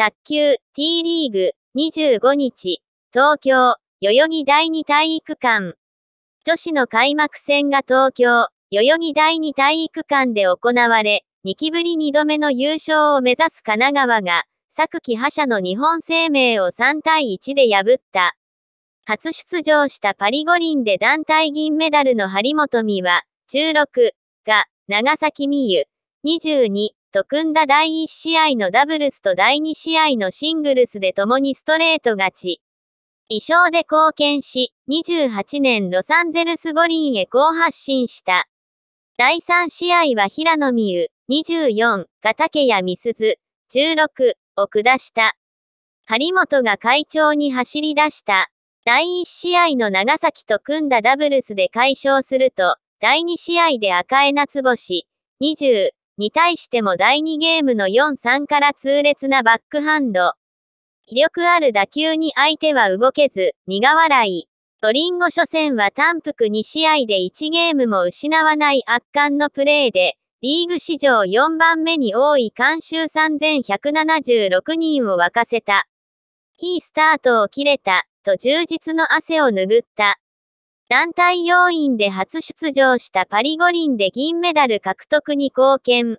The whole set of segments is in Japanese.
卓球 T リーグ25日、東京、代々木第二体育館。女子の開幕戦が東京、代々木第二体育館で行われ、2期ぶり2度目の優勝を目指す神奈川が、昨季覇者の日本生命を3対1で破った。初出場したパリ五輪で団体銀メダルの張本美和16が長崎美優、22と組んだ第1試合のダブルスと第2試合のシングルスで共にストレート勝ち。衣装で貢献し、28年ロサンゼルス五輪へ好発進した。第3試合は平野美宇、24、片家や美鈴、16を下した。張本が会長に走り出した。第1試合の長崎と組んだダブルスで解消すると、第2試合で赤江夏星、20に対しても第2ゲームの4-3から痛烈なバックハンド。威力ある打球に相手は動けず、苦笑い。トリンゴ初戦は単服2試合で1ゲームも失わない圧巻のプレーで、リーグ史上4番目に多い監修3176人を沸かせた。いいスタートを切れた、と充実の汗を拭った。団体要員で初出場したパリ五輪で銀メダル獲得に貢献。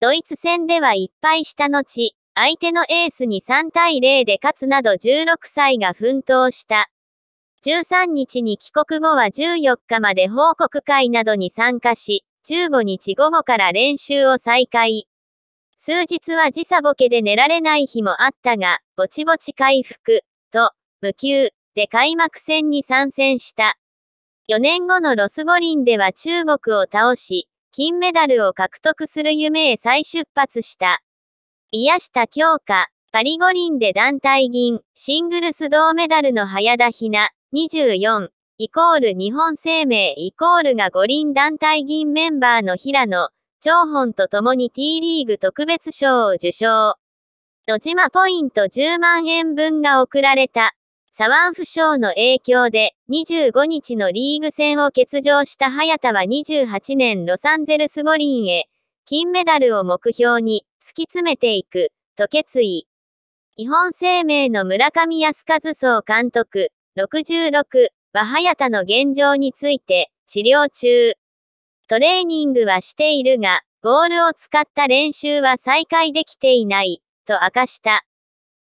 ドイツ戦では1敗した後、相手のエースに3対0で勝つなど16歳が奮闘した。13日に帰国後は14日まで報告会などに参加し、15日午後から練習を再開。数日は時差ボケで寝られない日もあったが、ぼちぼち回復、と、無休、で開幕戦に参戦した。4年後のロス五輪では中国を倒し、金メダルを獲得する夢へ再出発した。宮下京香、パリ五輪で団体銀、シングルス銅メダルの早田ひな、24、イコール日本生命イコールが五輪団体銀メンバーの平野、張本と共に T リーグ特別賞を受賞。野島ポイント10万円分が贈られた。サワン負傷の影響で、25日のリーグ戦を欠場した早田は28年ロサンゼルス五輪へ、金メダルを目標に、突き詰めていく、と決意。日本生命の村上康和総監督、66は早田の現状について、治療中。トレーニングはしているが、ボールを使った練習は再開できていない、と明かした。